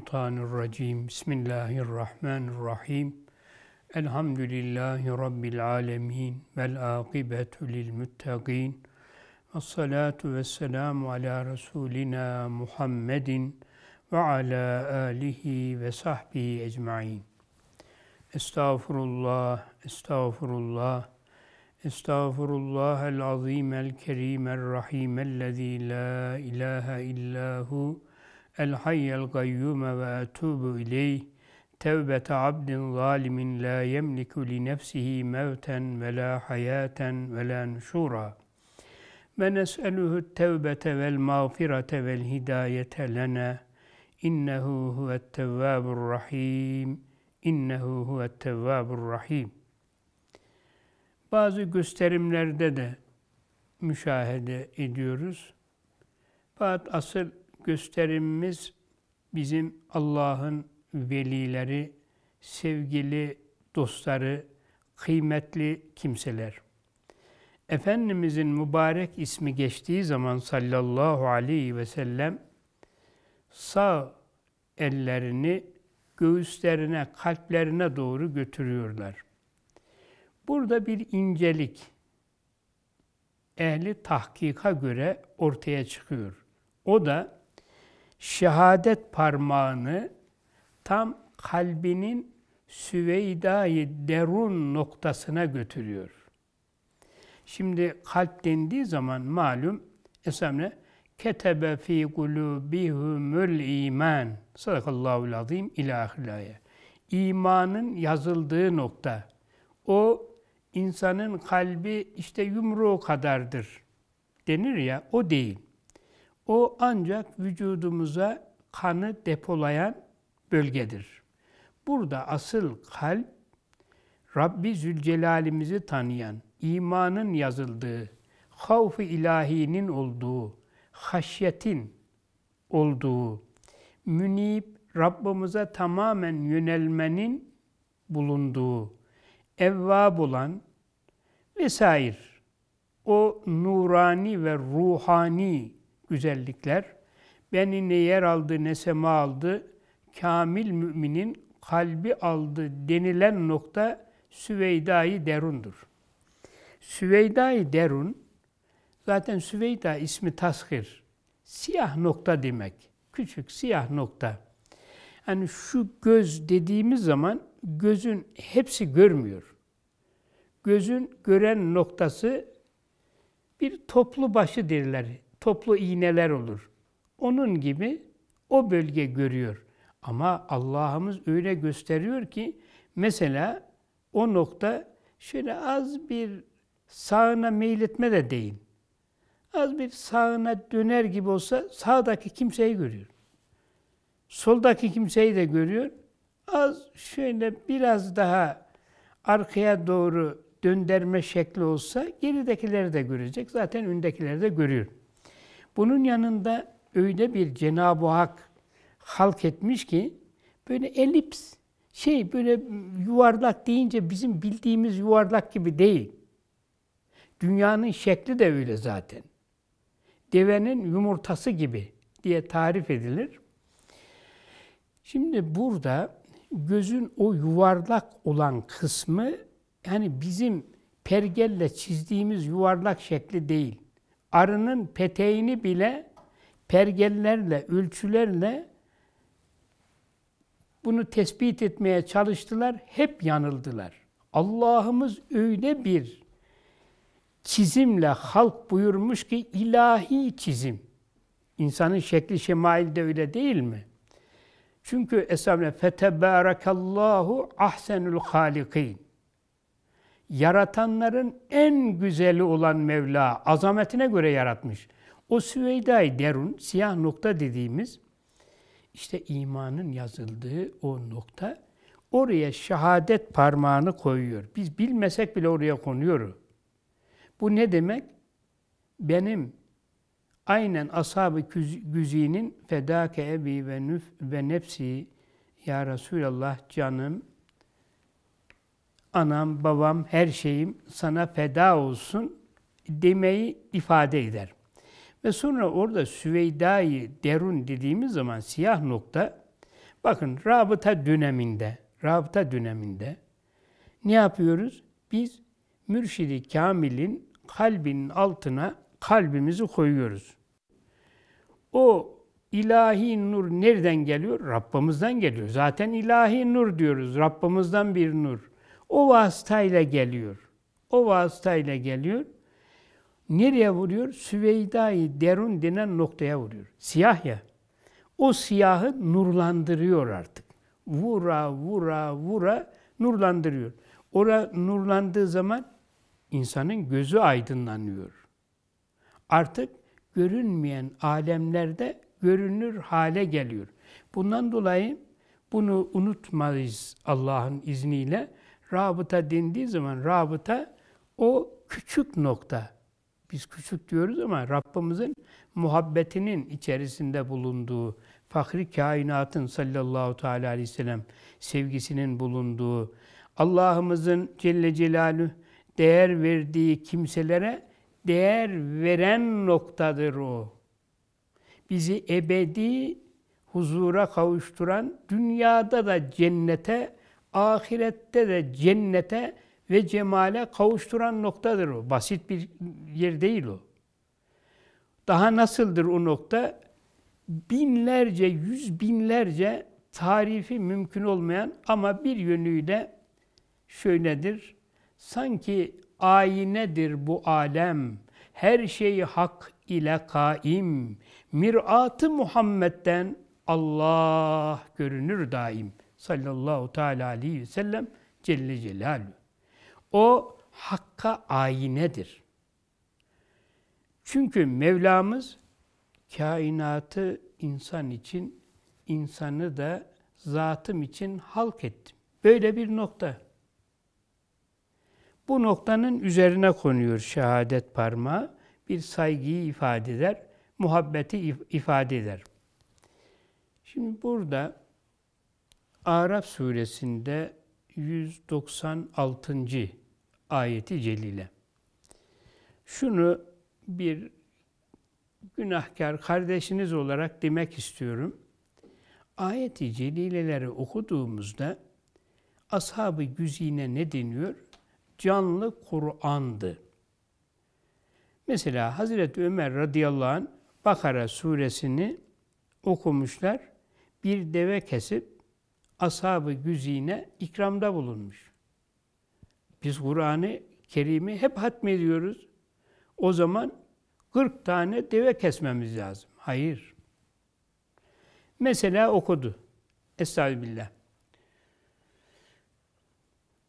Mineşşeytanirracim. Bismillahirrahmanirrahim. Elhamdülillahi Rabbil alemin. Vel akibetü lil muttaqin. Ve salatu ve selamu ala Resulina Muhammedin ve ala alihi ve sahbihi ecmain. Estağfurullah, estağfurullah, estağfurullah el azim el kerim el rahim ellezî la ilahe illahu El hayyel gayyume ve etubu ileyh tevbete abdin zalimin la yemliku li nefsihi mevten ve la hayaten ve la nuşura. Ve nes'eluhu tevbete vel mağfirete vel hidayete lene. İnnehu huvet tevvabur rahim. İnnehu huvet tevvabur rahim. Bazı gösterimlerde de müşahede ediyoruz. Fakat asıl gösterimimiz bizim Allah'ın velileri, sevgili dostları, kıymetli kimseler. Efendimizin mübarek ismi geçtiği zaman sallallahu aleyhi ve sellem sağ ellerini göğüslerine, kalplerine doğru götürüyorlar. Burada bir incelik ehli tahkika göre ortaya çıkıyor. O da şehadet parmağını tam kalbinin süveyda Derun noktasına götürüyor. Şimdi kalp dendiği zaman malum esamle ketebe fi kulubihumul iman. Sadakallahu azim ila İmanın yazıldığı nokta. O insanın kalbi işte yumruğu kadardır denir ya o değil. O ancak vücudumuza kanı depolayan bölgedir. Burada asıl kalp, Rabbi Zülcelalimizi tanıyan, imanın yazıldığı, havf-ı ilahinin olduğu, haşyetin olduğu, münib, Rabbimize tamamen yönelmenin bulunduğu, evvab olan vesair o nurani ve ruhani güzellikler. Beni ne yer aldı ne sema aldı, kamil müminin kalbi aldı denilen nokta Süveyda-i Derun'dur. Süveyda-i Derun, zaten Süveyda ismi tasgir, siyah nokta demek, küçük siyah nokta. Yani şu göz dediğimiz zaman gözün hepsi görmüyor. Gözün gören noktası bir toplu başı derler toplu iğneler olur. Onun gibi o bölge görüyor. Ama Allah'ımız öyle gösteriyor ki mesela o nokta şöyle az bir sağına meyletme de değil. Az bir sağına döner gibi olsa sağdaki kimseyi görüyor. Soldaki kimseyi de görüyor. Az şöyle biraz daha arkaya doğru dönderme şekli olsa geridekileri de görecek. Zaten öndekileri de görüyor. Bunun yanında öyle bir Cenab-ı Hak halk etmiş ki böyle elips şey böyle yuvarlak deyince bizim bildiğimiz yuvarlak gibi değil. Dünyanın şekli de öyle zaten. Devenin yumurtası gibi diye tarif edilir. Şimdi burada gözün o yuvarlak olan kısmı yani bizim pergelle çizdiğimiz yuvarlak şekli değil arının peteğini bile pergellerle, ölçülerle bunu tespit etmeye çalıştılar, hep yanıldılar. Allah'ımız öyle bir çizimle halk buyurmuş ki ilahi çizim. İnsanın şekli şemail de öyle değil mi? Çünkü esamle fetebarakallahu ahsenul halikin yaratanların en güzeli olan Mevla azametine göre yaratmış. O Süveyda-i Derun, siyah nokta dediğimiz, işte imanın yazıldığı o nokta, oraya şehadet parmağını koyuyor. Biz bilmesek bile oraya konuyoruz. Bu ne demek? Benim aynen ashab-ı güzinin fedâke ebi ve, nüf ve nefsi ya Resulallah canım anam, babam, her şeyim sana feda olsun demeyi ifade eder. Ve sonra orada Süveyda-i Derun dediğimiz zaman siyah nokta, bakın rabıta döneminde, rabıta döneminde ne yapıyoruz? Biz mürşidi kamilin kalbinin altına kalbimizi koyuyoruz. O ilahi nur nereden geliyor? Rabbimizden geliyor. Zaten ilahi nur diyoruz. Rabbimizden bir nur. O vasıtayla geliyor. O vasıtayla geliyor. Nereye vuruyor? Süveyda-i Derun denen noktaya vuruyor. Siyah ya. O siyahı nurlandırıyor artık. Vura, vura, vura nurlandırıyor. Ora nurlandığı zaman insanın gözü aydınlanıyor. Artık görünmeyen alemlerde görünür hale geliyor. Bundan dolayı bunu unutmayız Allah'ın izniyle. Rabıta dindiği zaman rabıta o küçük nokta. Biz küçük diyoruz ama Rabbimizin muhabbetinin içerisinde bulunduğu, fakri kainatın sallallahu teala aleyhi ve sellem sevgisinin bulunduğu, Allah'ımızın Celle Celalü değer verdiği kimselere değer veren noktadır o. Bizi ebedi huzura kavuşturan, dünyada da cennete ahirette de cennete ve cemale kavuşturan noktadır o. Basit bir yer değil o. Daha nasıldır o nokta? Binlerce, yüz binlerce tarifi mümkün olmayan ama bir yönüyle şöyledir. Sanki aynedir bu alem. Her şeyi hak ile kaim. Mirat-ı Muhammed'den Allah görünür daim sallallahu teala aleyhi ve sellem Celle Celaluhu. O hakka aynedir. Çünkü Mevlamız kainatı insan için, insanı da zatım için halk ettim. Böyle bir nokta. Bu noktanın üzerine konuyor şehadet parmağı. Bir saygıyı ifade eder, muhabbeti ifade eder. Şimdi burada Araf suresinde 196. ayeti celile. Şunu bir günahkar kardeşiniz olarak demek istiyorum. Ayeti celileleri okuduğumuzda ashab güzine ne deniyor? Canlı Kur'an'dı. Mesela Hazreti Ömer radıyallahu anh Bakara suresini okumuşlar. Bir deve kesip ashab güzine ikramda bulunmuş. Biz Kur'anı Kerim'i hep hatmediyoruz. O zaman 40 tane deve kesmemiz lazım. Hayır. Mesela okudu. Estağfirullah.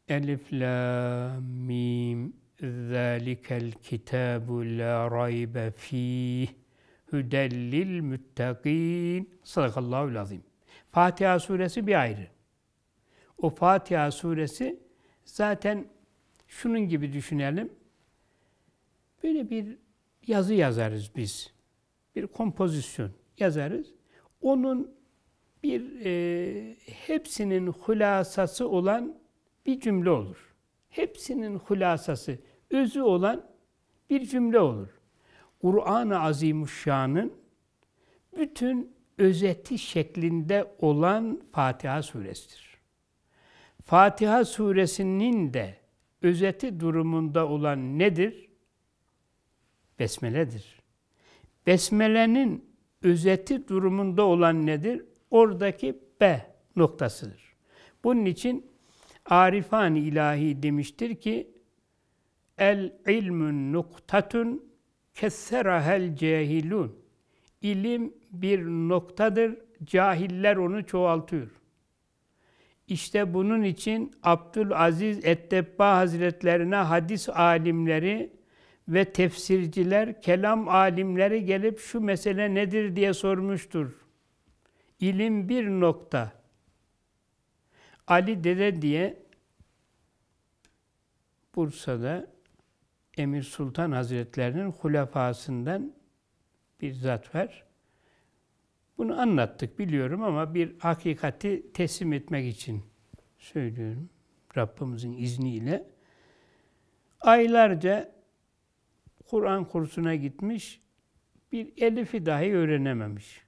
Elif, la, mim, zâlikel kitâbu la raybe fîh, hüdellil müttegîn. Sadakallahu lazim. Fatiha suresi bir ayrı. O Fatiha suresi zaten şunun gibi düşünelim. Böyle bir yazı yazarız biz. Bir kompozisyon yazarız. Onun bir e, hepsinin hulasası olan bir cümle olur. Hepsinin hulasası, özü olan bir cümle olur. Kur'an-ı Azimuşşan'ın bütün özeti şeklinde olan Fatiha suresidir. Fatiha suresinin de özeti durumunda olan nedir? Besmeledir. Besmelenin özeti durumunda olan nedir? Oradaki B noktasıdır. Bunun için Arifan ilahi demiştir ki el ilmun nuktatun kesserahel cehilun İlim bir noktadır, cahiller onu çoğaltıyor. İşte bunun için Abdülaziz Ettebba Hazretlerine hadis alimleri ve tefsirciler, kelam alimleri gelip şu mesele nedir diye sormuştur. İlim bir nokta. Ali Dede diye Bursa'da Emir Sultan Hazretlerinin hulefasından bir zat var. Bunu anlattık biliyorum ama bir hakikati teslim etmek için söylüyorum. Rabbimizin izniyle. Aylarca Kur'an kursuna gitmiş, bir elifi dahi öğrenememiş.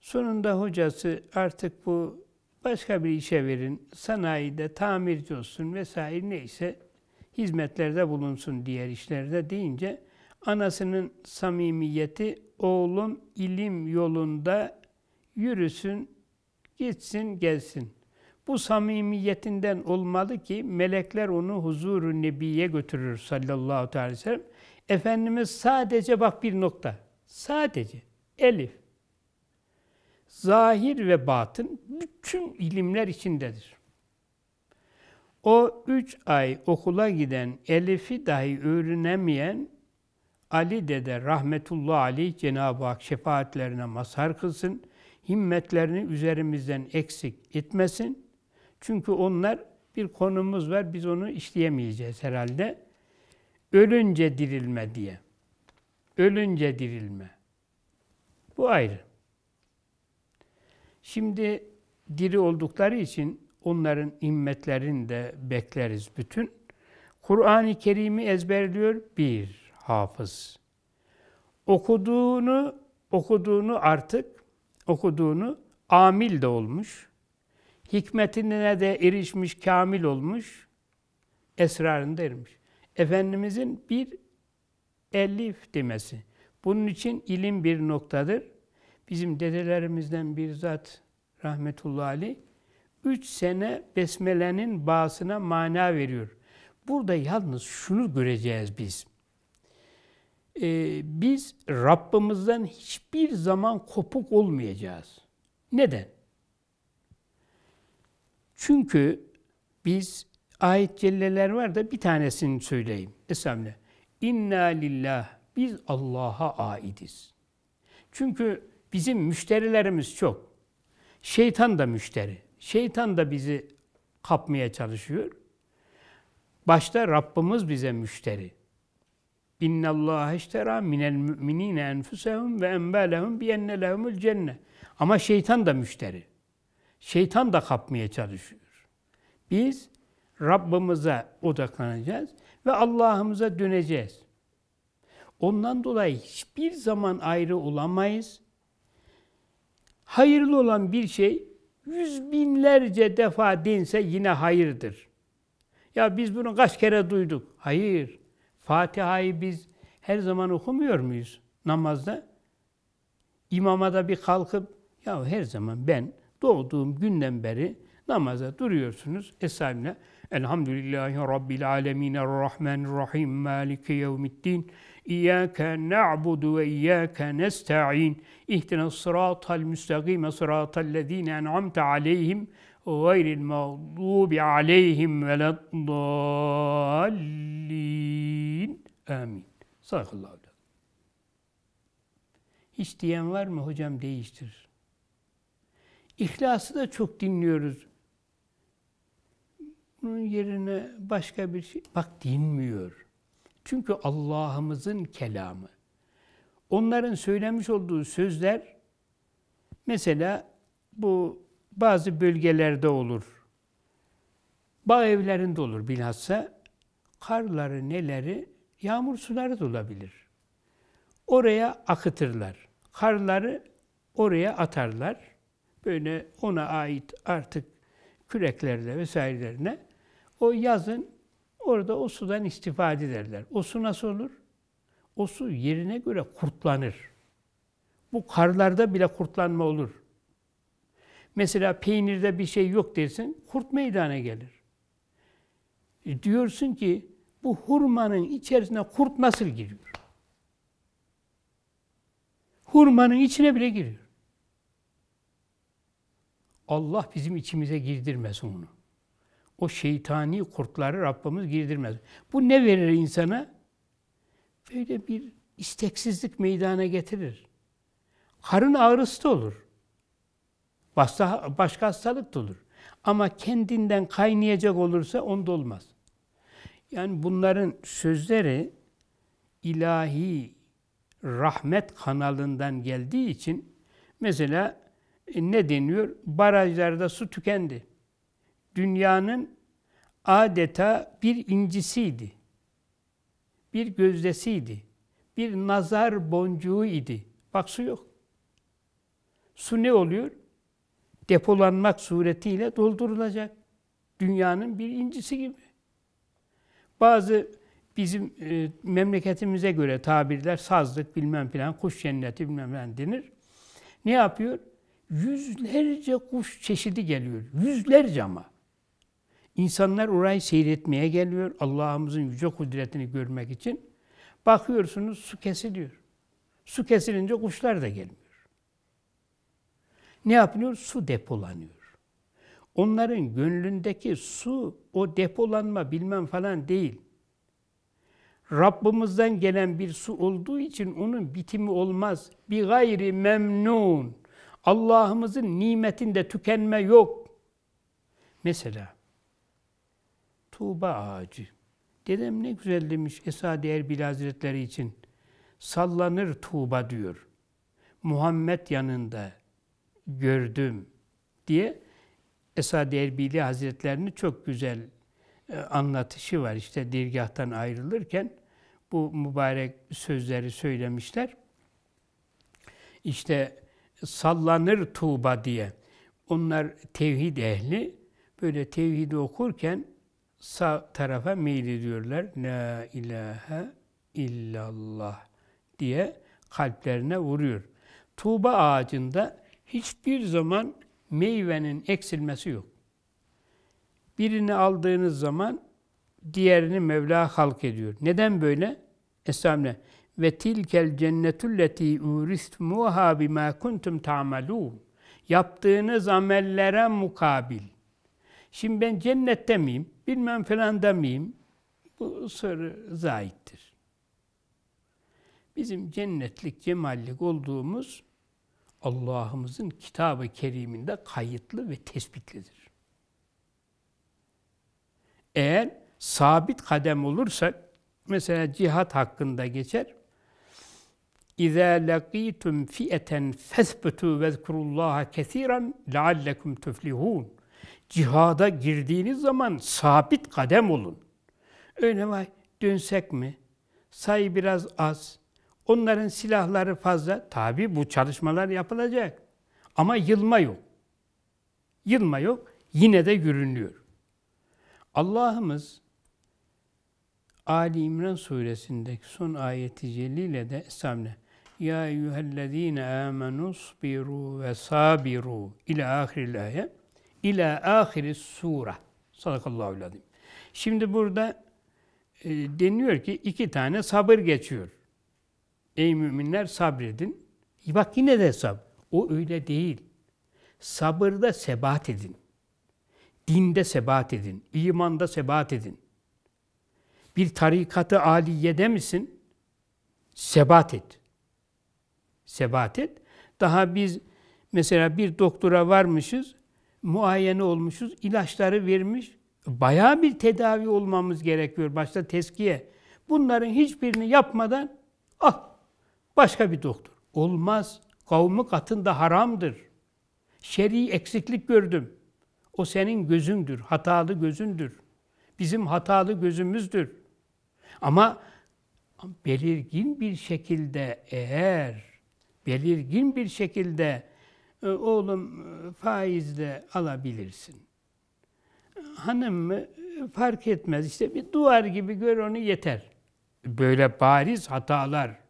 Sonunda hocası artık bu başka bir işe verin, sanayide tamirci olsun vesaire neyse hizmetlerde bulunsun diğer işlerde deyince Anasının samimiyeti oğlum ilim yolunda yürüsün, gitsin, gelsin. Bu samimiyetinden olmalı ki melekler onu huzuru nebiye götürür sallallahu aleyhi ve sellem. Efendimiz sadece bak bir nokta. Sadece elif. Zahir ve batın bütün ilimler içindedir. O üç ay okula giden elifi dahi öğrenemeyen Ali dede rahmetullah aleyh Cenab-ı Hak şefaatlerine mazhar kılsın. Himmetlerini üzerimizden eksik etmesin. Çünkü onlar bir konumuz var biz onu işleyemeyeceğiz herhalde. Ölünce dirilme diye. Ölünce dirilme. Bu ayrı. Şimdi diri oldukları için onların immetlerini de bekleriz bütün. Kur'an-ı Kerim'i ezberliyor bir hafız. Okuduğunu okuduğunu artık okuduğunu amil de olmuş. Hikmetine de erişmiş, kamil olmuş. Esrarında ermiş. Efendimizin bir elif demesi. Bunun için ilim bir noktadır. Bizim dedelerimizden bir zat rahmetullahi aleyh, üç sene besmelenin bağısına mana veriyor. Burada yalnız şunu göreceğiz biz e, biz Rabbimizden hiçbir zaman kopuk olmayacağız. Neden? Çünkü biz ayet celleler var da bir tanesini söyleyeyim. Esamle. İnna lillah. Biz Allah'a aidiz. Çünkü bizim müşterilerimiz çok. Şeytan da müşteri. Şeytan da bizi kapmaya çalışıyor. Başta Rabbimiz bize müşteri. İnna Allah iştera minel müminine enfusehum ve enbelehum bi enne lehumul cenne. Ama şeytan da müşteri. Şeytan da kapmaya çalışıyor. Biz Rabbimize odaklanacağız ve Allah'ımıza döneceğiz. Ondan dolayı hiçbir zaman ayrı olamayız. Hayırlı olan bir şey yüz binlerce defa dinse yine hayırdır. Ya biz bunu kaç kere duyduk? Hayır. Fatiha'yı biz her zaman okumuyor muyuz namazda? İmama da bir kalkıp ya her zaman ben doğduğum günden beri namaza duruyorsunuz esamine. Elhamdülillahi Rabbil alemin rahim maliki yevmiddin İyyâke na'budu ve iyyâke nesta'in ihdine sıratal müstakime sırâtallezîne en'amte aleyhim غير المغضوب عليهم ولا الضالين Amin. Sadakallahu aleyhi. Hiç diyen var mı hocam değiştir. İhlası da çok dinliyoruz. Bunun yerine başka bir şey, bak dinmiyor. Çünkü Allah'ımızın kelamı. Onların söylemiş olduğu sözler, mesela bu bazı bölgelerde olur. Bağ evlerinde olur bilhassa. Karları, neleri, yağmur suları da olabilir. Oraya akıtırlar. Karları oraya atarlar. Böyle ona ait artık küreklerle vesairelerine o yazın orada o sudan istifade ederler. O su nasıl olur? O su yerine göre kurtlanır. Bu karlarda bile kurtlanma olur. Mesela peynirde bir şey yok dersin, kurt meydana gelir. E diyorsun ki bu hurmanın içerisine kurt nasıl giriyor? Hurmanın içine bile giriyor. Allah bizim içimize girdirmez onu. O şeytani kurtları Rabbimiz girdirmez. Bu ne verir insana? Böyle bir isteksizlik meydana getirir. Karın ağrısı da olur. Başka, başka hastalık da olur. Ama kendinden kaynayacak olursa onda olmaz. Yani bunların sözleri ilahi rahmet kanalından geldiği için mesela e, ne deniyor? Barajlarda su tükendi. Dünyanın adeta bir incisiydi. Bir gözdesiydi. Bir nazar boncuğu idi. Bak su yok. Su ne oluyor? depolanmak suretiyle doldurulacak. Dünyanın bir incisi gibi. Bazı bizim e, memleketimize göre tabirler sazlık bilmem filan, kuş cenneti bilmem filan denir. Ne yapıyor? Yüzlerce kuş çeşidi geliyor. Yüzlerce ama. İnsanlar orayı seyretmeye geliyor. Allah'ımızın yüce kudretini görmek için. Bakıyorsunuz su kesiliyor. Su kesilince kuşlar da gelmiyor ne yapılıyor? Su depolanıyor. Onların gönlündeki su, o depolanma bilmem falan değil. Rabbimizden gelen bir su olduğu için onun bitimi olmaz. Bir gayri memnun. Allah'ımızın nimetinde tükenme yok. Mesela Tuğba ağacı. Dedem ne güzel demiş Esad-i Erbil Hazretleri için. Sallanır Tuğba diyor. Muhammed yanında, gördüm diye Esad-ı Erbili Hazretlerini çok güzel e, anlatışı var. İşte dirgahtan ayrılırken bu mübarek sözleri söylemişler. İşte sallanır Tuğba diye. Onlar tevhid ehli. Böyle tevhidi okurken sağ tarafa meylediyorlar. La ilahe illallah diye kalplerine vuruyor. Tuğba ağacında hiçbir zaman meyvenin eksilmesi yok. Birini aldığınız zaman diğerini Mevla halk ediyor. Neden böyle? Estağfirullah. Ve tilkel cennetulleti uristumuha bima kuntum ta'malun. Yaptığınız amellere mukabil. Şimdi ben cennette miyim? Bilmem falan da mıyım? Bu soru zaittir. Bizim cennetlik, cemallik olduğumuz Allah'ımızın kitabı keriminde kayıtlı ve tespitlidir. Eğer sabit kadem olursak, mesela cihat hakkında geçer. اِذَا لَقِيتُمْ فِئَةً فَثْبَتُوا وَذْكُرُوا اللّٰهَ كَثِيرًا لَعَلَّكُمْ تُفْلِحُونَ Cihada girdiğiniz zaman sabit kadem olun. Öyle vay dönsek mi? Sayı biraz az. Onların silahları fazla. Tabi bu çalışmalar yapılacak. Ama yılma yok. Yılma yok. Yine de görünüyor. Allah'ımız Ali İmran suresindeki son ayeti celile de esamle: Ya eyyühellezine amenu sbiru ve sabiru ila ahiril ayet ila ahiri sure. Sadakallahu lazim. Şimdi burada e, deniyor ki iki tane sabır geçiyor. Ey müminler sabredin. Bak yine de sab. O öyle değil. Sabırda sebat edin. Dinde sebat edin. imanda sebat edin. Bir tarikatı aliyede misin? Sebat et. Sebat et. Daha biz mesela bir doktora varmışız, muayene olmuşuz, ilaçları vermiş. Bayağı bir tedavi olmamız gerekiyor. Başta teskiye. Bunların hiçbirini yapmadan ah başka bir doktor. Olmaz. Kavmi katında haramdır. Şer'i eksiklik gördüm. O senin gözündür, hatalı gözündür. Bizim hatalı gözümüzdür. Ama belirgin bir şekilde eğer belirgin bir şekilde e, oğlum e, faizle alabilirsin. Hanım mı e, fark etmez İşte bir duvar gibi gör onu yeter. Böyle bariz hatalar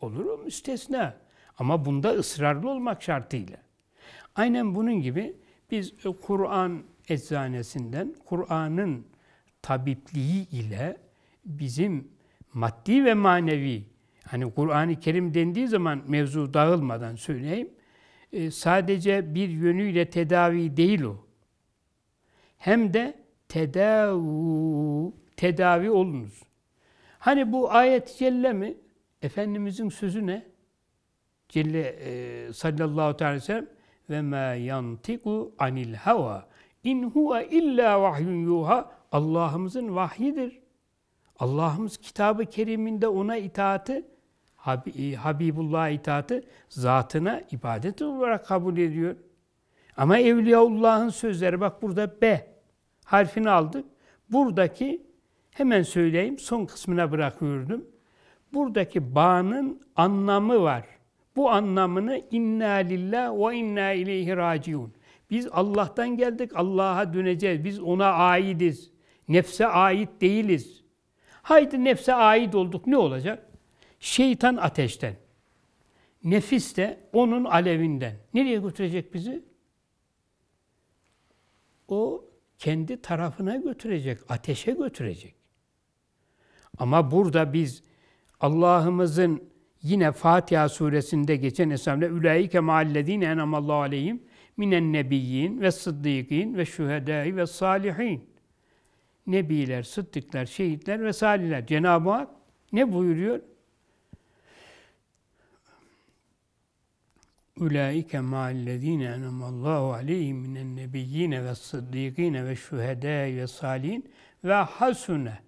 olurum o müstesna. Ama bunda ısrarlı olmak şartıyla. Aynen bunun gibi biz e, Kur'an eczanesinden Kur'an'ın tabipliği ile bizim maddi ve manevi hani Kur'an-ı Kerim dendiği zaman mevzu dağılmadan söyleyeyim. E, sadece bir yönüyle tedavi değil o. Hem de tedavi, tedavi olunuz. Hani bu ayet-i celle mi? Efendimizin sözü ne? Celle e, sallallahu aleyhi ve sellem ve ma yantiku anil hava in huve illa vahyun yuha Allah'ımızın vahyidir. Allah'ımız kitabı keriminde ona itaati, Hab e, Habibullah'a itaati zatına ibadet olarak kabul ediyor. Ama Evliyaullah'ın sözleri bak burada B harfini aldık. Buradaki hemen söyleyeyim son kısmına bırakıyordum buradaki bağının anlamı var. Bu anlamını inna lillah ve inna ileyhi raciun. Biz Allah'tan geldik, Allah'a döneceğiz. Biz ona aitiz. Nefse ait değiliz. Haydi nefse ait olduk. Ne olacak? Şeytan ateşten. Nefis de onun alevinden. Nereye götürecek bizi? O kendi tarafına götürecek, ateşe götürecek. Ama burada biz Allah'ımızın yine Fatiha suresinde geçen esamda ülaike maallezine enamallahu aleyhim minen nebiyyin ve sıddıkîn ve şühedâi ve salihin. Nebiler, sıddıklar, şehitler ve salihler. Cenab-ı Hak ne buyuruyor? Ülaike maallezine enamallahu aleyhim minen nebiyyine ve sıddıkîne ve şühedâi ve salihin ve hasune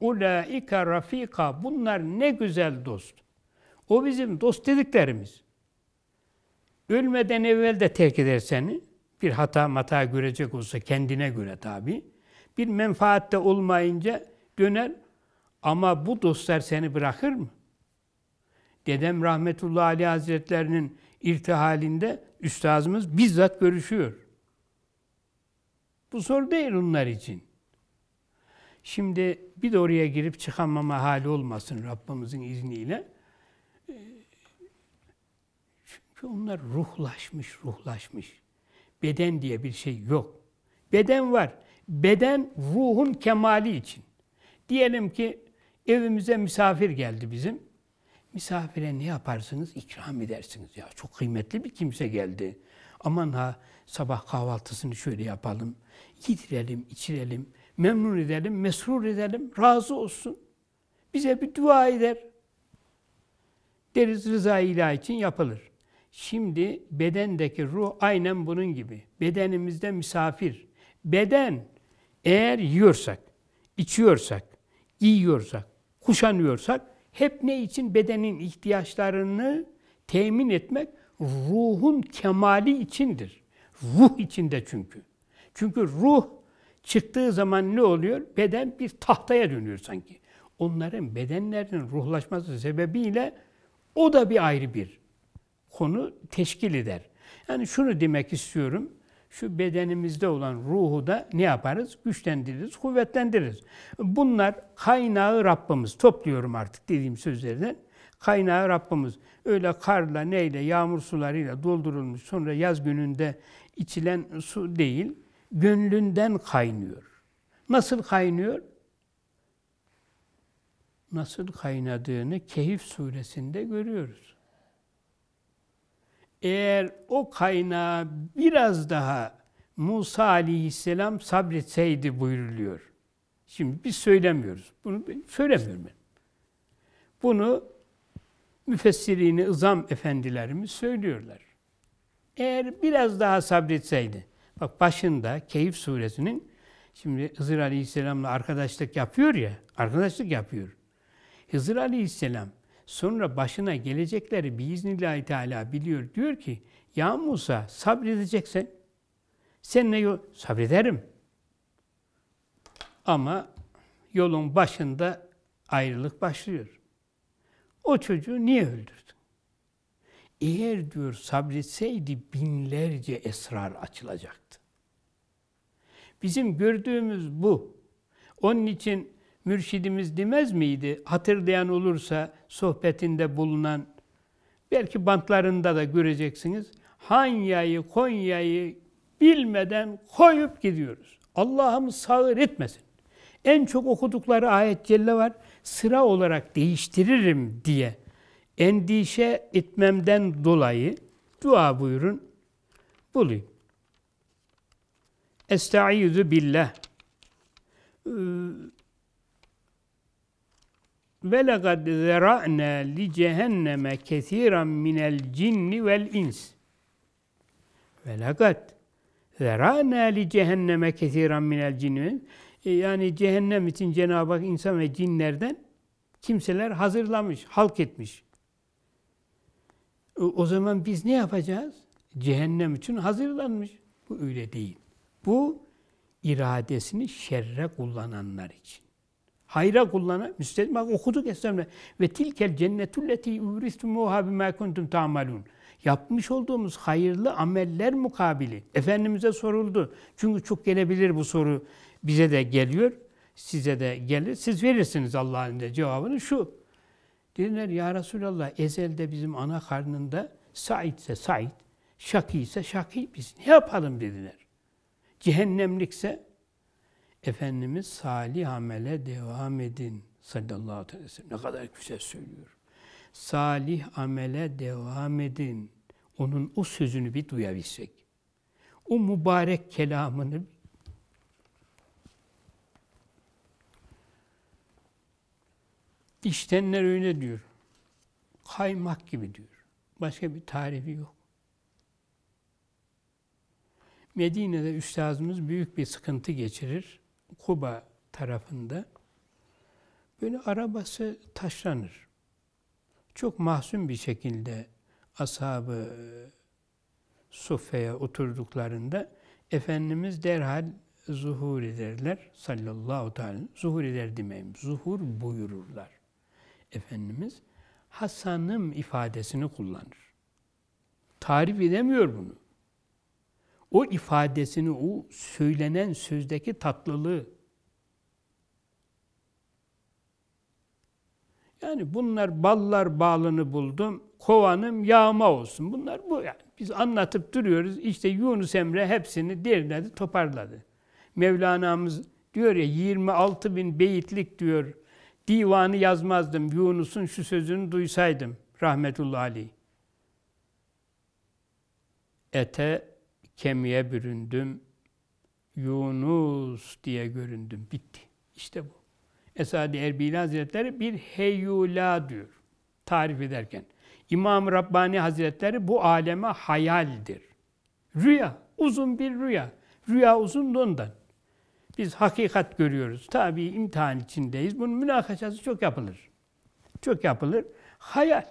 Ulaika rafika. Bunlar ne güzel dost. O bizim dost dediklerimiz. Ölmeden evvel de terk eder seni. Bir hata mata görecek olsa kendine göre tabi. Bir menfaatte olmayınca döner. Ama bu dostlar seni bırakır mı? Dedem rahmetullahi aleyh hazretlerinin irtihalinde üstazımız bizzat görüşüyor. Bu soru değil onlar için. Şimdi bir de oraya girip çıkamama hali olmasın Rabbimizin izniyle. Ee, çünkü onlar ruhlaşmış, ruhlaşmış. Beden diye bir şey yok. Beden var. Beden ruhun kemali için. Diyelim ki evimize misafir geldi bizim. Misafire ne yaparsınız? İkram edersiniz. Ya çok kıymetli bir kimse geldi. Aman ha sabah kahvaltısını şöyle yapalım. Yedirelim, içirelim memnun edelim, mesrur edelim, razı olsun. Bize bir dua eder. Deriz rıza ilah için yapılır. Şimdi bedendeki ruh aynen bunun gibi. Bedenimizde misafir. Beden eğer yiyorsak, içiyorsak, giyiyorsak, kuşanıyorsak hep ne için bedenin ihtiyaçlarını temin etmek ruhun kemali içindir. Ruh içinde çünkü. Çünkü ruh Çıktığı zaman ne oluyor? Beden bir tahtaya dönüyor sanki. Onların bedenlerinin ruhlaşması sebebiyle o da bir ayrı bir konu teşkil eder. Yani şunu demek istiyorum. Şu bedenimizde olan ruhu da ne yaparız? Güçlendiririz, kuvvetlendiririz. Bunlar kaynağı Rabbimiz. Topluyorum artık dediğim sözlerden. Kaynağı Rabbimiz. Öyle karla, neyle, yağmur sularıyla doldurulmuş sonra yaz gününde içilen su değil gönlünden kaynıyor. Nasıl kaynıyor? Nasıl kaynadığını Kehif suresinde görüyoruz. Eğer o kaynağı biraz daha Musa aleyhisselam sabretseydi buyuruluyor. Şimdi biz söylemiyoruz. Bunu söylemiyorum ben. Bunu müfessirini ızam efendilerimiz söylüyorlar. Eğer biraz daha sabretseydi, Bak başında Keyif suresinin şimdi Hızır Aleyhisselam'la arkadaşlık yapıyor ya, arkadaşlık yapıyor. Hızır Aleyhisselam sonra başına gelecekleri biiznillahü teala biliyor. Diyor ki ya Musa sabredeceksen sen ne yol sabrederim. Ama yolun başında ayrılık başlıyor. O çocuğu niye öldür? eğer diyor sabretseydi binlerce esrar açılacaktı. Bizim gördüğümüz bu. Onun için mürşidimiz demez miydi? Hatırlayan olursa sohbetinde bulunan, belki bantlarında da göreceksiniz. Hanya'yı, Konya'yı bilmeden koyup gidiyoruz. Allah'ım sağır etmesin. En çok okudukları ayet celle var. Sıra olarak değiştiririm diye endişe etmemden dolayı dua buyurun, bulayım. Estaizu billah. Ve lekad zera'na li cehenneme kethiran minel cinni vel ins. Ve lekad zera'na li cehenneme kethiran minel cinni e, yani cehennem için Cenab-ı Hak insan ve cinlerden kimseler hazırlamış, halk etmiş. E, o zaman biz ne yapacağız? Cehennem için hazırlanmış. Bu öyle değil. Bu iradesini şerre kullananlar için. Hayra kullanan, müstesna okuduk Esra'mda. Ve tilkel cennetulleti uristumu bima kuntum ta'malun. Yapmış olduğumuz hayırlı ameller mukabili. Efendimiz'e soruldu. Çünkü çok gelebilir bu soru. Bize de geliyor, size de gelir. Siz verirsiniz Allah'ın da cevabını şu. Dediler ya Resulallah ezelde bizim ana karnında Said ise Said, Şaki ise Şaki biz ne yapalım dediler. Cehennemlikse Efendimiz salih amele devam edin sallallahu aleyhi ve sellem. Ne kadar güzel söylüyor. Salih amele devam edin. Onun o sözünü bir duyabilsek. O mübarek kelamını İştenler öyle diyor. Kaymak gibi diyor. Başka bir tarifi yok. Medine'de üstadımız büyük bir sıkıntı geçirir. Kuba tarafında. Böyle arabası taşlanır. Çok mahzun bir şekilde ashabı e, sufeye oturduklarında Efendimiz derhal zuhur ederler sallallahu teala. Zuhur eder demeyeyim. Zuhur buyururlar. Efendimiz Hasan'ım ifadesini kullanır. Tarif edemiyor bunu. O ifadesini, o söylenen sözdeki tatlılığı. Yani bunlar ballar balını buldum, kovanım yağma olsun. Bunlar bu yani. Biz anlatıp duruyoruz. İşte Yunus Emre hepsini derinledi, toparladı. Mevlana'mız diyor ya 26 bin beyitlik diyor divanı yazmazdım Yunus'un şu sözünü duysaydım rahmetullahi aleyh. Ete kemiğe büründüm, Yunus diye göründüm. Bitti. İşte bu. Esad-ı Erbil Hazretleri bir heyula diyor tarif ederken. İmam Rabbani Hazretleri bu aleme hayaldir. Rüya, uzun bir rüya. Rüya uzun ondan. Biz hakikat görüyoruz. Tabi imtihan içindeyiz. Bunun münakaşası çok yapılır. Çok yapılır. Hayal.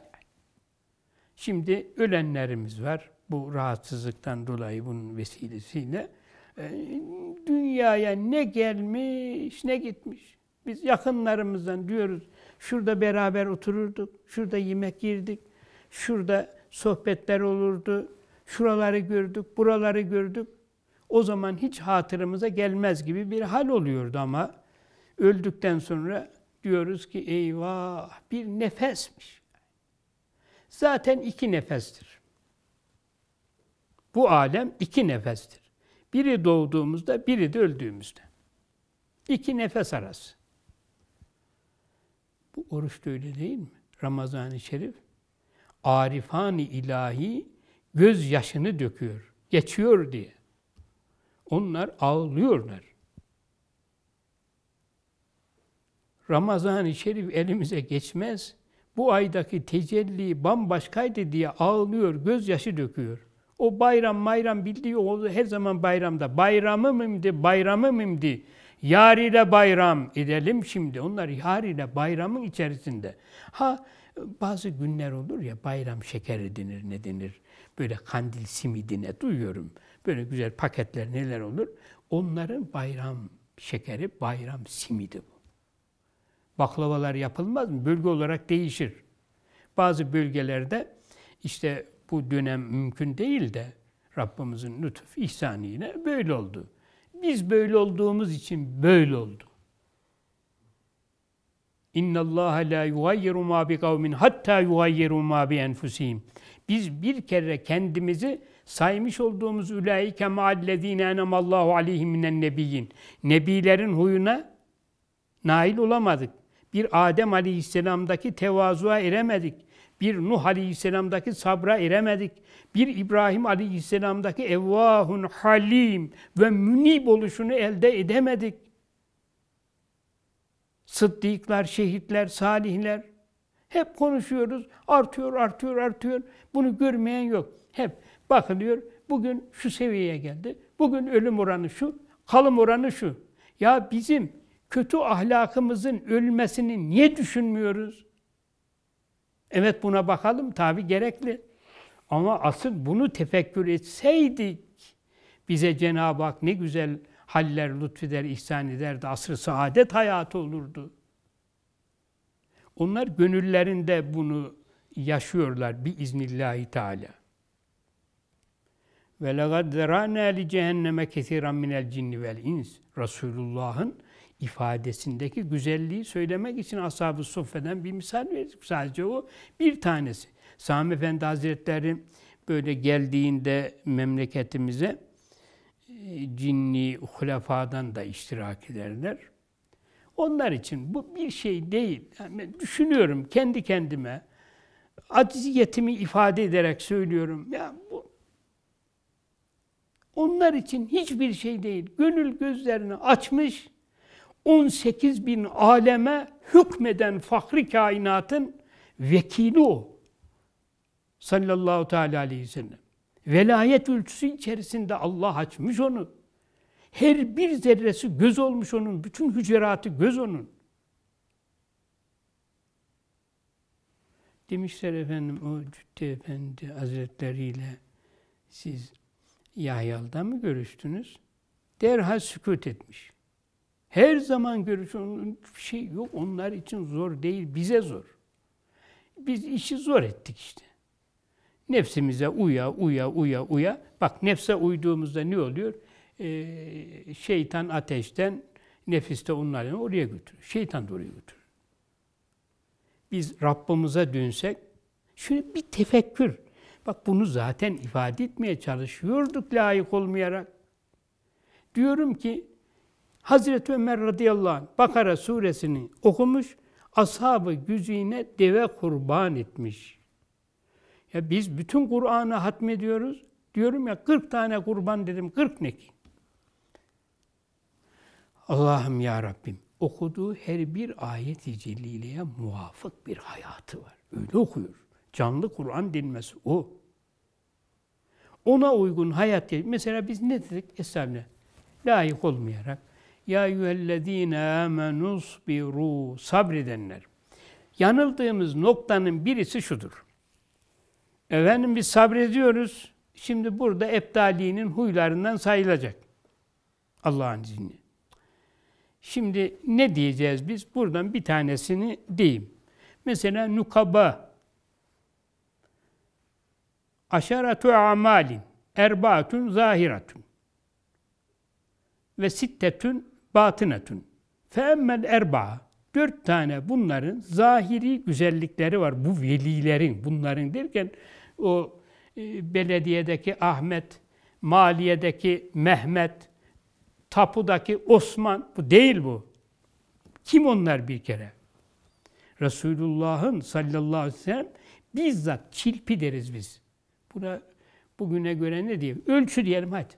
Şimdi ölenlerimiz var. Bu rahatsızlıktan dolayı bunun vesilesiyle. Ee, dünyaya ne gelmiş ne gitmiş. Biz yakınlarımızdan diyoruz. Şurada beraber otururduk. Şurada yemek yerdik. Şurada sohbetler olurdu. Şuraları gördük, buraları gördük o zaman hiç hatırımıza gelmez gibi bir hal oluyordu ama öldükten sonra diyoruz ki eyvah bir nefesmiş. Zaten iki nefestir. Bu alem iki nefestir. Biri doğduğumuzda, biri de öldüğümüzde. İki nefes arası. Bu oruç da öyle değil mi? Ramazan-ı Şerif arifan ilahi göz yaşını döküyor. Geçiyor diye. Onlar ağlıyorlar. Ramazan-ı Şerif elimize geçmez. Bu aydaki tecelli bambaşkaydı diye ağlıyor, gözyaşı döküyor. O bayram bayram bildiği o her zaman bayramda. Bayramı mımdı, bayramı mımdı. Yar ile bayram edelim şimdi. Onlar yar ile bayramın içerisinde. Ha bazı günler olur ya bayram şekeri denir ne denir. Böyle kandil simidine duyuyorum. Böyle güzel paketler neler olur. Onların bayram şekeri, bayram simidi bu. Baklavalar yapılmaz mı? Bölge olarak değişir. Bazı bölgelerde işte bu dönem mümkün değil de Rabbimizin lütuf ihsanıyla böyle oldu. Biz böyle olduğumuz için böyle oldu. İnna Allah la yugayyiru ma bi kavmin hatta yugayyiru ma bi enfusihim. Biz bir kere kendimizi saymış olduğumuz ülaike ma'allezine enemallahu aleyhim minen nebiyyin. Nebilerin huyuna nail olamadık. Bir Adem aleyhisselamdaki tevazuya eremedik. Bir Nuh aleyhisselamdaki sabra eremedik. Bir İbrahim aleyhisselamdaki evvahun halim ve münib oluşunu elde edemedik. Sıddıklar, şehitler, salihler hep konuşuyoruz. Artıyor, artıyor, artıyor. Bunu görmeyen yok. Hep Bakılıyor, bugün şu seviyeye geldi. Bugün ölüm oranı şu, kalım oranı şu. Ya bizim kötü ahlakımızın ölmesini niye düşünmüyoruz? Evet buna bakalım tabi gerekli. Ama asıl bunu tefekkür etseydik bize Cenab-ı Hak ne güzel haller lütfeder, ihsan ederdi. Asr-ı saadet hayatı olurdu. Onlar gönüllerinde bunu yaşıyorlar bir iznillahü teala. Ve lekad zerâne li cehenneme kesiran minel cinni vel ins. Resulullah'ın ifadesindeki güzelliği söylemek için ashab-ı soffeden bir misal verdik. Sadece o bir tanesi. Sami Efendi Hazretleri böyle geldiğinde memleketimize e, cinni hulefadan da iştirak ederler. Onlar için bu bir şey değil. Yani düşünüyorum kendi kendime. Aciziyetimi ifade ederek söylüyorum. Ya bu onlar için hiçbir şey değil. Gönül gözlerini açmış, 18 bin aleme hükmeden fahri kainatın vekili o. Sallallahu teala aleyhi ve sellem. Velayet ölçüsü içerisinde Allah açmış onu. Her bir zerresi göz olmuş onun. Bütün hüceratı göz onun. Demişler efendim o Cütte Efendi Hazretleriyle siz Yahya'da mı görüştünüz? Derhal sükut etmiş. Her zaman görüş onun şey yok. Onlar için zor değil, bize zor. Biz işi zor ettik işte. Nefsimize uya, uya, uya, uya. Bak nefse uyduğumuzda ne oluyor? Ee, şeytan ateşten, nefis de onları oraya götürür. Şeytan da oraya götürür. Biz Rabbimize dönsek, şöyle bir tefekkür, Bak bunu zaten ifade etmeye çalışıyorduk layık olmayarak. Diyorum ki Hazreti Ömer radıyallahu anh Bakara suresini okumuş, ashabı güzine deve kurban etmiş. Ya biz bütün Kur'an'ı hatmediyoruz. Diyorum ya 40 tane kurban dedim. 40 ne ki? Allah'ım ya Rabbim okuduğu her bir ayet-i cellileye muvafık bir hayatı var. Öyle okuyor. Canlı Kur'an dinmesi o. Ona uygun hayat diye. Mesela biz ne dedik? Estağfirullah. Layık olmayarak. Ya eyyühellezine amenus biru sabredenler. Yanıldığımız noktanın birisi şudur. Efendim biz sabrediyoruz. Şimdi burada eptalinin huylarından sayılacak. Allah'ın izniyle. Şimdi ne diyeceğiz biz? Buradan bir tanesini diyeyim. Mesela nukaba Aşaratu amalin erbatun zahiratun ve sittetun batınatun. Fe emmel erba. Dört tane bunların zahiri güzellikleri var. Bu velilerin, bunların derken o e, belediyedeki Ahmet, maliyedeki Mehmet, tapudaki Osman, bu değil bu. Kim onlar bir kere? Resulullah'ın sallallahu aleyhi ve sellem bizzat çilpi deriz biz. Buna bugüne göre ne diyeyim? Ölçü diyelim hadi.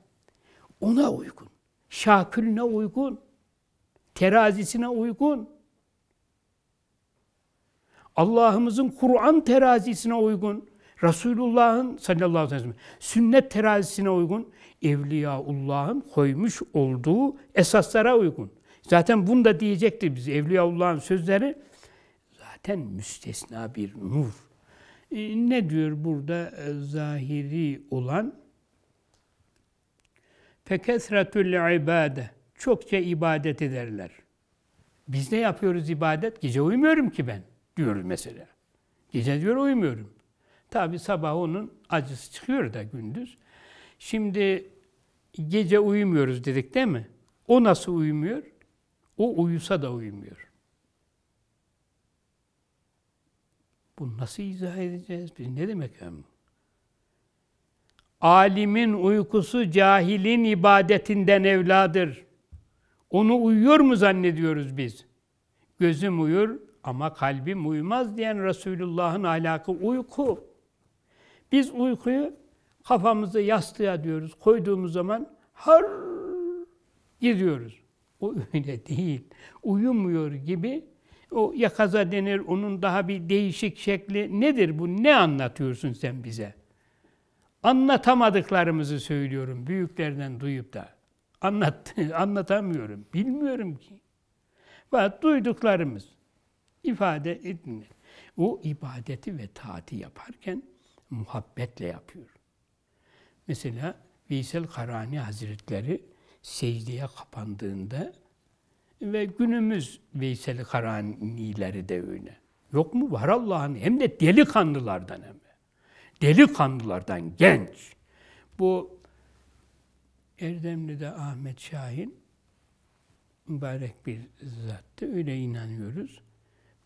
Ona uygun. Şakülüne uygun. Terazisine uygun. Allah'ımızın Kur'an terazisine uygun. Resulullah'ın sallallahu aleyhi ve sellem sünnet terazisine uygun. Evliyaullah'ın koymuş olduğu esaslara uygun. Zaten bunu da diyecekti biz. Evliyaullah'ın sözleri zaten müstesna bir nur. E, ne diyor burada e, zahiri olan? Fekesretül ibade. Çokça ibadet ederler. Biz ne yapıyoruz ibadet? Gece uyumuyorum ki ben diyoruz mesela. Gece diyor uyumuyorum. Tabi sabah onun acısı çıkıyor da gündüz. Şimdi gece uyumuyoruz dedik değil mi? O nasıl uyumuyor? O uyusa da uyumuyor. Bunu nasıl izah edeceğiz? Biz ne demek hem? Alimin uykusu cahilin ibadetinden evladır. Onu uyuyor mu zannediyoruz biz? Gözüm uyur ama kalbim uyumaz diyen Resulullah'ın ahlakı uyku. Biz uykuyu kafamızı yastığa diyoruz. Koyduğumuz zaman har gidiyoruz. O öyle değil. Uyumuyor gibi o yakaza denir, onun daha bir değişik şekli nedir bu? Ne anlatıyorsun sen bize? Anlatamadıklarımızı söylüyorum büyüklerden duyup da. Anlat, anlatamıyorum, bilmiyorum ki. Ve duyduklarımız ifade edilir. O ibadeti ve taati yaparken muhabbetle yapıyor. Mesela Veysel Karani Hazretleri secdeye kapandığında ve günümüz Veysel Karanileri de öyle. Yok mu? Var Allah'ın hem de delikanlılardan hem de. Delikanlılardan genç. Bu Erdemli'de Ahmet Şahin mübarek bir zattı. Öyle inanıyoruz.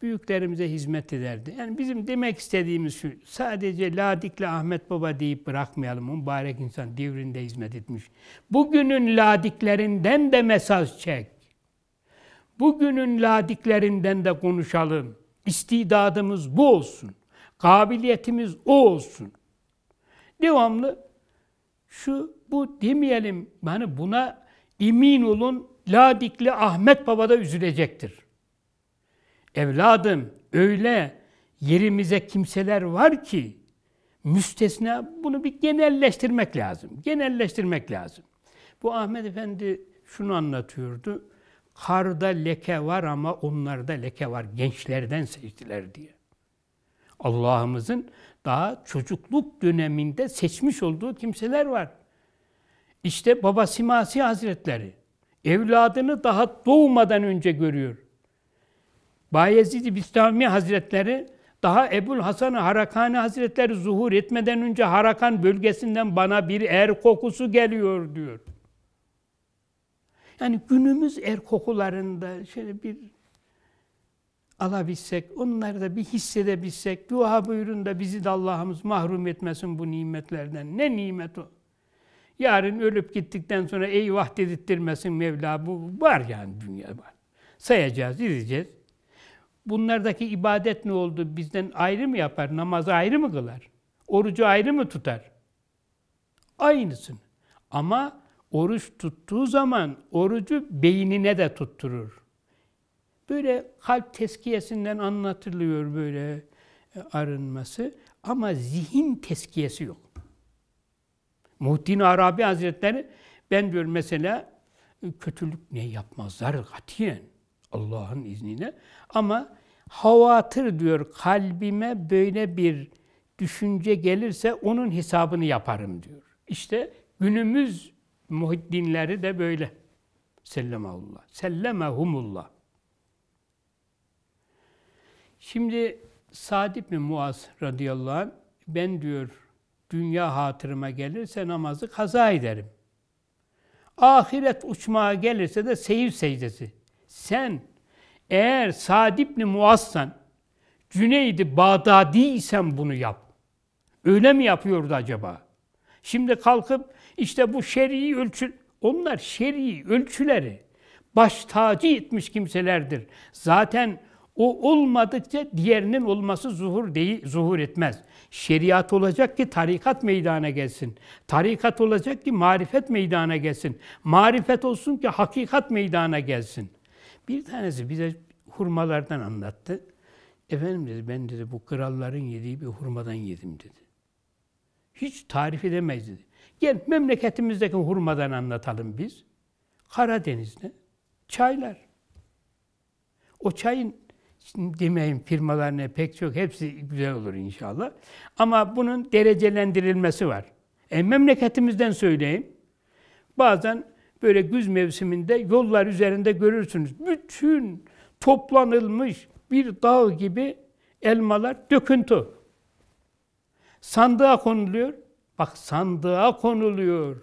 Büyüklerimize hizmet ederdi. Yani bizim demek istediğimiz şu, sadece Ladikli Ahmet Baba deyip bırakmayalım. Mübarek insan devrinde hizmet etmiş. Bugünün Ladiklerinden de mesaj çek. Bugünün ladiklerinden de konuşalım. İstidadımız bu olsun. Kabiliyetimiz o olsun. Devamlı şu bu demeyelim. Yani buna emin olun ladikli Ahmet Baba da üzülecektir. Evladım öyle yerimize kimseler var ki müstesna bunu bir genelleştirmek lazım. Genelleştirmek lazım. Bu Ahmet Efendi şunu anlatıyordu. Karda leke var ama onlarda leke var. Gençlerden seçtiler diye. Allah'ımızın daha çocukluk döneminde seçmiş olduğu kimseler var. İşte Baba Simasi Hazretleri evladını daha doğmadan önce görüyor. Bayezid Bistami Hazretleri daha Ebul Hasan Harakani Hazretleri zuhur etmeden önce Harakan bölgesinden bana bir er kokusu geliyor diyor. Yani günümüz er kokularında şöyle bir alabilsek, onları da bir hissedebilsek, dua buyurun da bizi de Allah'ımız mahrum etmesin bu nimetlerden. Ne nimet o? Yarın ölüp gittikten sonra eyvah dedirttirmesin Mevla bu var yani dünya var. Sayacağız, izleyeceğiz. Bunlardaki ibadet ne oldu? Bizden ayrı mı yapar? Namazı ayrı mı kılar? Orucu ayrı mı tutar? Aynısını. Ama oruç tuttuğu zaman orucu beynine de tutturur. Böyle kalp teskiyesinden anlatılıyor böyle e, arınması ama zihin teskiyesi yok. Muhittin Arabi Hazretleri ben diyor mesela e, kötülük ne yapmazlar katiyen Allah'ın izniyle ama havatır diyor kalbime böyle bir düşünce gelirse onun hesabını yaparım diyor. İşte günümüz Muhiddinleri de böyle. Sellemahullah. Sellemehumullah. Şimdi Sa'd ibn Muaz radıyallahu anh, ben diyor dünya hatırıma gelirse namazı kaza ederim. Ahiret uçmaya gelirse de seyir secdesi. Sen eğer Sa'd ibn Muaz'san, Cüneyd-i Bağdadi isen bunu yap. Öyle mi yapıyordu acaba? Şimdi kalkıp işte bu şer'i ölçü, onlar şer'i ölçüleri baş tacı etmiş kimselerdir. Zaten o olmadıkça diğerinin olması zuhur değil, zuhur etmez. Şeriat olacak ki tarikat meydana gelsin. Tarikat olacak ki marifet meydana gelsin. Marifet olsun ki hakikat meydana gelsin. Bir tanesi bize hurmalardan anlattı. Efendim dedi ben dedi bu kralların yediği bir hurmadan yedim dedi. Hiç tarif edemeyiz dedi. Gel memleketimizdeki hurmadan anlatalım biz. Karadeniz'de çaylar. O çayın demeyin firmalarına pek çok hepsi güzel olur inşallah. Ama bunun derecelendirilmesi var. E, memleketimizden söyleyeyim. Bazen böyle güz mevsiminde yollar üzerinde görürsünüz. Bütün toplanılmış bir dağ gibi elmalar döküntü. Sandığa konuluyor. Bak sandığa konuluyor.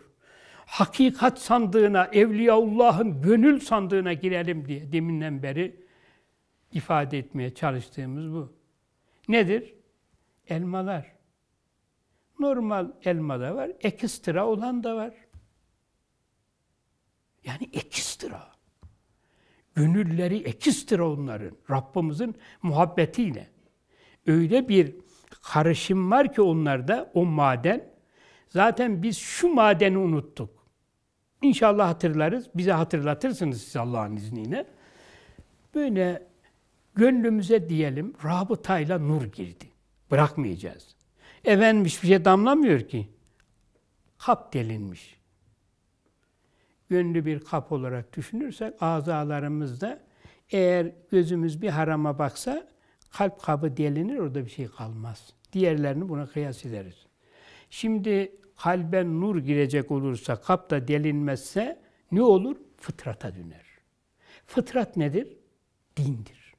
Hakikat sandığına, Evliyaullah'ın gönül sandığına girelim diye deminden beri ifade etmeye çalıştığımız bu. Nedir? Elmalar. Normal elma da var, ekstra olan da var. Yani ekstra. Gönülleri ekstra onların, Rabbimizin muhabbetiyle. Öyle bir karışım var ki onlarda o maden Zaten biz şu madeni unuttuk. İnşallah hatırlarız. Bize hatırlatırsınız siz Allah'ın izniyle. Böyle gönlümüze diyelim rabıtayla nur girdi. Bırakmayacağız. Efendim hiçbir şey damlamıyor ki. Kap delinmiş. Gönlü bir kap olarak düşünürsek azalarımızda eğer gözümüz bir harama baksa kalp kabı delinir orada bir şey kalmaz. Diğerlerini buna kıyas ederiz. Şimdi kalben nur girecek olursa, kapta delinmezse ne olur? Fıtrata döner. Fıtrat nedir? Dindir.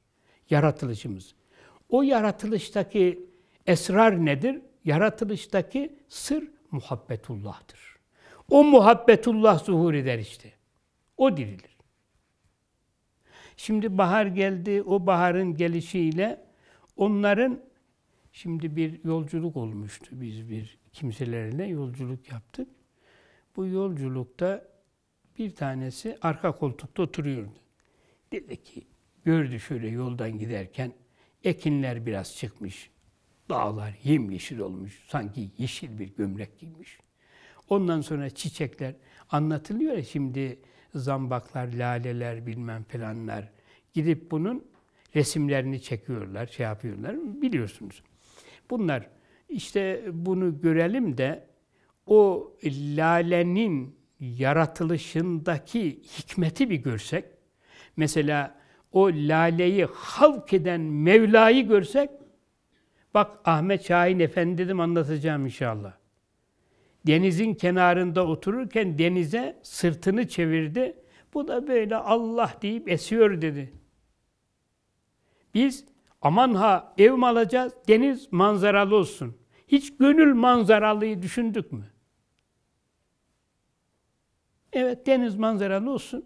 Yaratılışımız. O yaratılıştaki esrar nedir? Yaratılıştaki sır muhabbetullah'tır. O muhabbetullah zuhur eder işte. O dirilir. Şimdi bahar geldi. O baharın gelişiyle onların şimdi bir yolculuk olmuştu. Biz bir kimselerle yolculuk yaptık. Bu yolculukta bir tanesi arka koltukta oturuyordu. Dedi ki, gördü şöyle yoldan giderken ekinler biraz çıkmış. Dağlar yemyeşil olmuş. Sanki yeşil bir gömlek giymiş. Ondan sonra çiçekler anlatılıyor ya şimdi zambaklar, laleler bilmem falanlar. Gidip bunun resimlerini çekiyorlar, şey yapıyorlar. Biliyorsunuz. Bunlar işte bunu görelim de o lalenin yaratılışındaki hikmeti bir görsek, mesela o laleyi halk eden Mevla'yı görsek, bak Ahmet Şahin Efendi dedim anlatacağım inşallah. Denizin kenarında otururken denize sırtını çevirdi. Bu da böyle Allah deyip esiyor dedi. Biz Aman ha ev mi alacağız? Deniz manzaralı olsun. Hiç gönül manzaralıyı düşündük mü? Evet deniz manzaralı olsun.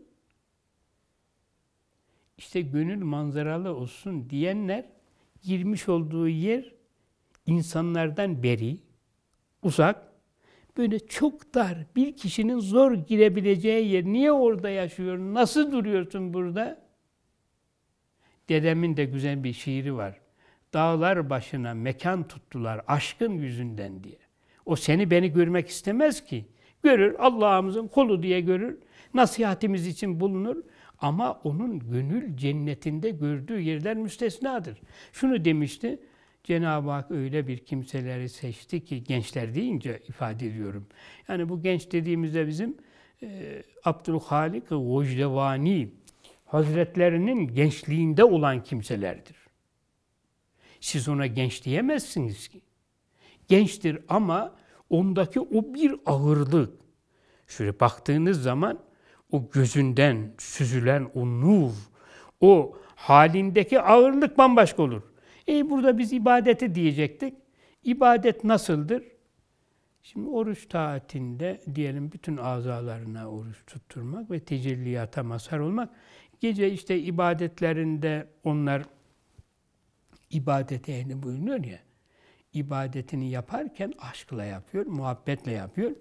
İşte gönül manzaralı olsun diyenler girmiş olduğu yer insanlardan beri, uzak, böyle çok dar, bir kişinin zor girebileceği yer. Niye orada yaşıyorsun? Nasıl duruyorsun burada? Dedemin de güzel bir şiiri var. Dağlar başına mekan tuttular aşkın yüzünden diye. O seni beni görmek istemez ki. Görür Allah'ımızın kolu diye görür. Nasihatimiz için bulunur. Ama onun gönül cennetinde gördüğü yerler müstesnadır. Şunu demişti, Cenab-ı Hak öyle bir kimseleri seçti ki gençler deyince ifade ediyorum. Yani bu genç dediğimizde bizim e, Abdülhalik Vojdevani hazretlerinin gençliğinde olan kimselerdir. Siz ona genç diyemezsiniz ki. Gençtir ama ondaki o bir ağırlık. Şöyle baktığınız zaman o gözünden süzülen o nur, o halindeki ağırlık bambaşka olur. E burada biz ibadeti diyecektik. İbadet nasıldır? Şimdi oruç taatinde diyelim bütün azalarına oruç tutturmak ve tecelliyata mazhar olmak Gece işte ibadetlerinde onlar ibadet ehli bulunuyor ya. İbadetini yaparken aşkla yapıyor, muhabbetle yapıyor.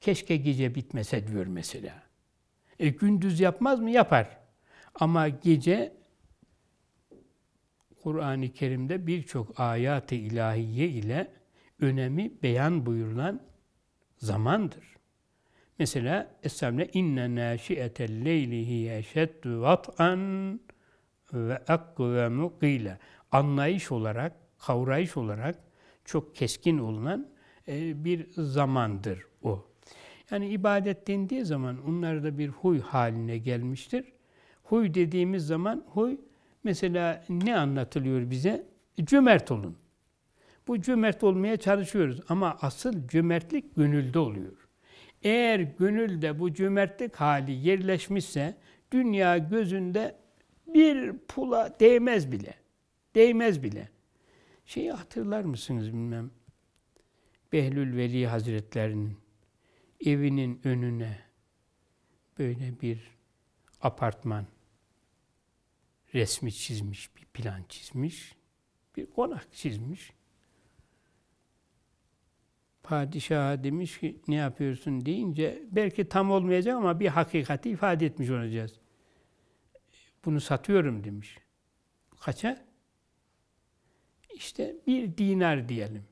Keşke gece bitmese diyor mesela. E, gündüz yapmaz mı? Yapar. Ama gece Kur'an-ı Kerim'de birçok ayat-ı ilahiye ile önemi beyan buyurulan zamandır. Mesela Esselam'da inne nâşi'etel leyli hiye eşeddü vat'an ve akvemu gîle. Anlayış olarak, kavrayış olarak çok keskin olunan e, bir zamandır o. Yani ibadet dendiği zaman onlar da bir huy haline gelmiştir. Huy dediğimiz zaman huy mesela ne anlatılıyor bize? Cömert olun. Bu cömert olmaya çalışıyoruz ama asıl cömertlik gönülde oluyor. Eğer gönülde bu cömertlik hali yerleşmişse dünya gözünde bir pula değmez bile. Değmez bile. Şeyi hatırlar mısınız bilmem. Behlül Veli Hazretlerinin evinin önüne böyle bir apartman resmi çizmiş, bir plan çizmiş, bir konak çizmiş. Padişaha demiş ki ne yapıyorsun deyince belki tam olmayacak ama bir hakikati ifade etmiş olacağız. Bunu satıyorum demiş. Kaça? İşte bir dinar diyelim.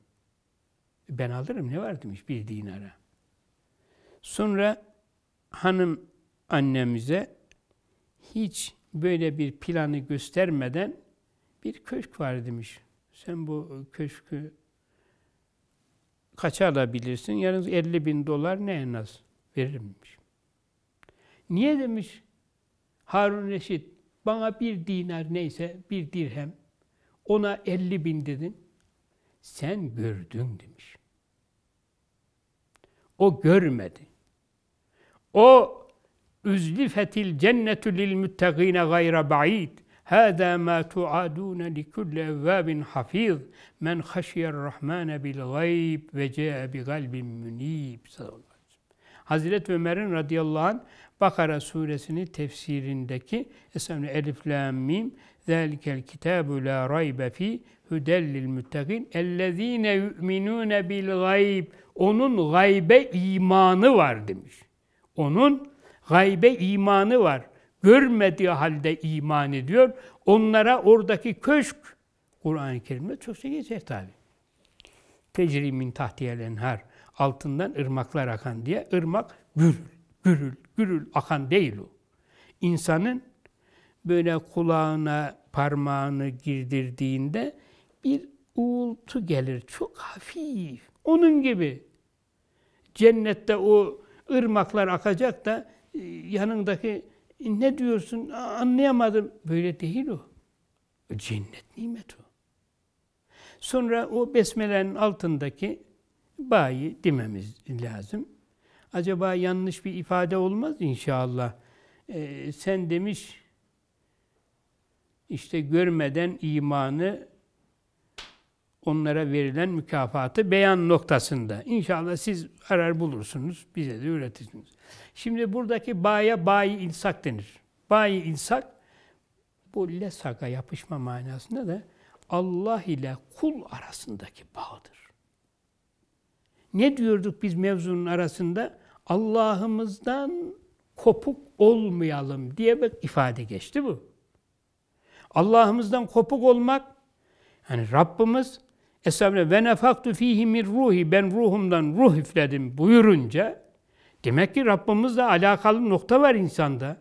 Ben alırım ne var demiş bir dinara. Sonra hanım annemize hiç böyle bir planı göstermeden bir köşk var demiş. Sen bu köşkü kaça alabilirsin? Yalnız 50 bin dolar ne en az verilmiş. Niye demiş Harun Reşit? Bana bir dinar neyse bir dirhem ona 50 bin dedin. Sen gördün demiş. O görmedi. O üzlifetil cennetü lil müttegîne gayre ba'id. هذا ما توعدون لكل أواب حفيظ من خشي الرحمن بالغيب وجاء بقلب منيب sallallahu aleyhi Hazreti Ömer'in radıyallahu anh Bakara suresinin tefsirindeki esamlı elif lam mim zelikel kitabu la raybe fi hudellil muttakin ellezine yu'minune bil gayb onun gaybe imanı var demiş. Onun gaybe imanı var görmediği halde iman ediyor. Onlara oradaki köşk Kur'an-ı Kerim'de çokça geçer tabi. Tecri min tahtiyel enhar. Altından ırmaklar akan diye ırmak gürül, gürül, gürül akan değil o. İnsanın böyle kulağına parmağını girdirdiğinde bir uğultu gelir. Çok hafif. Onun gibi. Cennette o ırmaklar akacak da e, yanındaki e, ne diyorsun anlayamadım. Böyle değil o. Cennet nimeti o. Sonra o besmelerin altındaki bayi dememiz lazım. Acaba yanlış bir ifade olmaz inşallah. Ee, sen demiş işte görmeden imanı onlara verilen mükafatı beyan noktasında. İnşallah siz arar bulursunuz, bize de üretirsiniz. Şimdi buradaki baya bayi insak denir. Bayi insak bu lesaka yapışma manasında da Allah ile kul arasındaki bağdır. Ne diyorduk biz mevzunun arasında? Allah'ımızdan kopuk olmayalım diye bir ifade geçti bu. Allah'ımızdan kopuk olmak, yani Rabbimiz Esselam'la ve nefaktu fihi min ruhi ben ruhumdan ruh üfledim buyurunca Demek ki Rabbimizle alakalı nokta var insanda.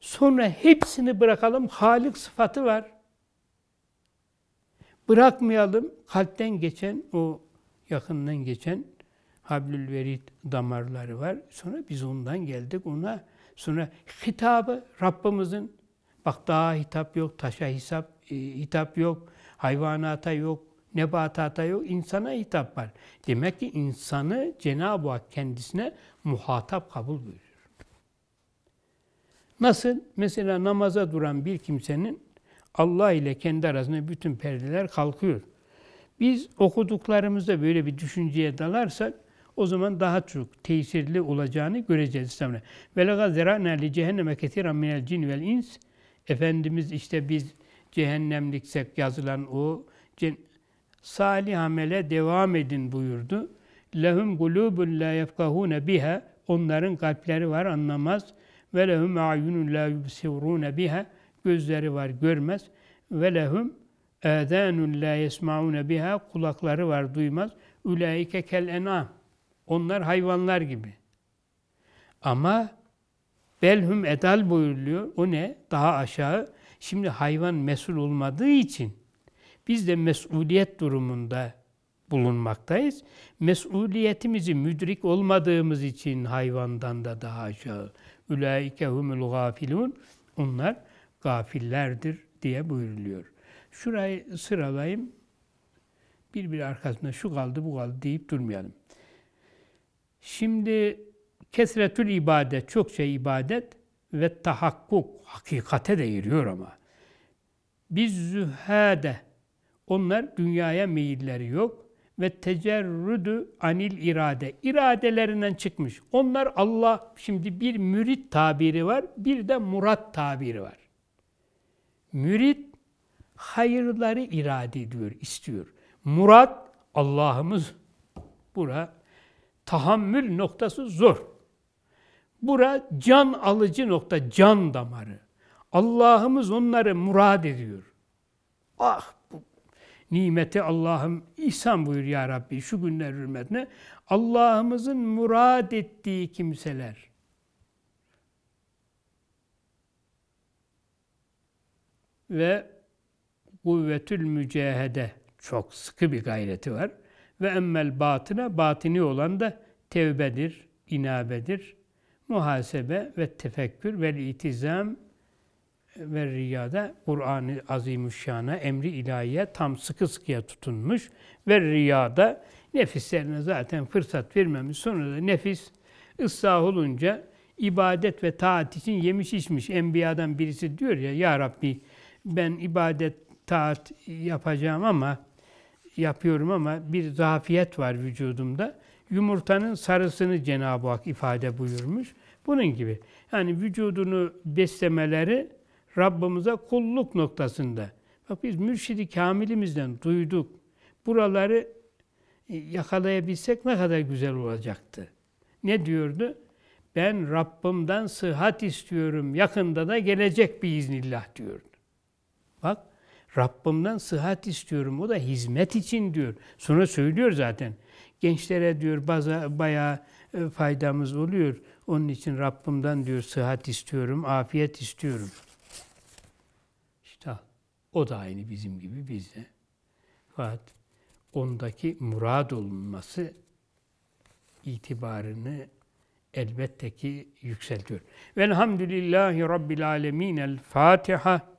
Sonra hepsini bırakalım, Halik sıfatı var. Bırakmayalım kalpten geçen, o yakından geçen Hablül Verit damarları var. Sonra biz ondan geldik ona. Sonra hitabı Rabbimizin, bak daha hitap yok, taşa hesap, e, hitap yok, hayvanata yok, nebatata yok, insana hitap var. Demek ki insanı Cenab-ı Hak kendisine muhatap kabul buyuruyor. Nasıl? Mesela namaza duran bir kimsenin Allah ile kendi arasında bütün perdeler kalkıyor. Biz okuduklarımızda böyle bir düşünceye dalarsak o zaman daha çok tesirli olacağını göreceğiz İslam'da. وَلَغَا زَرَعْنَا لِجَهَنَّمَ كَثِيرًا مِنَ الْجِنِ وَالْاِنْسِ Efendimiz işte biz cehennemliksek yazılan o salih amele devam edin buyurdu. Lehum gulubun la yefkahune biha onların kalpleri var anlamaz. Ve lehum ayunun la yubsirune biha gözleri var görmez. Ve lehum adanun la يَسْمَعُونَ biha kulakları var duymaz. Ülaike kel enam. Onlar hayvanlar gibi. Ama belhum edal buyuruluyor. O ne? Daha aşağı. Şimdi hayvan mesul olmadığı için biz de mesuliyet durumunda bulunmaktayız. Mesuliyetimizi müdrik olmadığımız için hayvandan da daha aşağı. Ülaike humul gafilun. Onlar gafillerdir diye buyuruluyor. Şurayı sıralayayım. Birbiri arkasında şu kaldı bu kaldı deyip durmayalım. Şimdi kesretül ibadet, çokça ibadet ve tahakkuk, hakikate de giriyor ama. Biz zühade, onlar dünyaya meyilleri yok ve tecerrüdü anil irade. iradelerinden çıkmış. Onlar Allah, şimdi bir mürit tabiri var, bir de murat tabiri var. Mürit hayırları irade ediyor, istiyor. Murat Allah'ımız bura tahammül noktası zor. Bura can alıcı nokta, can damarı. Allah'ımız onları murad ediyor. Ah nimeti Allah'ım ihsan buyur ya Rabbi şu günler hürmetine. Allah'ımızın murad ettiği kimseler. Ve kuvvetül mücehede çok sıkı bir gayreti var. Ve emmel batına, batini olan da tevbedir, inabedir, muhasebe ve tefekkür ve itizam ve riyada Kur'an-ı Azimüşşan'a emri ilahiye tam sıkı sıkıya tutunmuş ve riyada nefislerine zaten fırsat vermemiş. Sonra da nefis ıslah olunca ibadet ve taat için yemiş içmiş. Enbiya'dan birisi diyor ya, Ya Rabbi ben ibadet, taat yapacağım ama, yapıyorum ama bir zafiyet var vücudumda. Yumurtanın sarısını Cenab-ı Hak ifade buyurmuş. Bunun gibi. Yani vücudunu beslemeleri Rabbimize kulluk noktasında. Bak biz mürşidi kamilimizden duyduk. Buraları e, yakalayabilsek ne kadar güzel olacaktı. Ne diyordu? Ben Rabbimden sıhhat istiyorum. Yakında da gelecek bir iznillah diyordu. Bak Rabbimden sıhhat istiyorum. O da hizmet için diyor. Sonra söylüyor zaten. Gençlere diyor baza, bayağı e, faydamız oluyor. Onun için Rabbimden diyor sıhhat istiyorum, afiyet istiyorum. O da aynı bizim gibi bizde. Fakat ondaki murad olunması itibarını elbette ki yükseltiyor. Velhamdülillahi Rabbil Alemin. El Fatiha.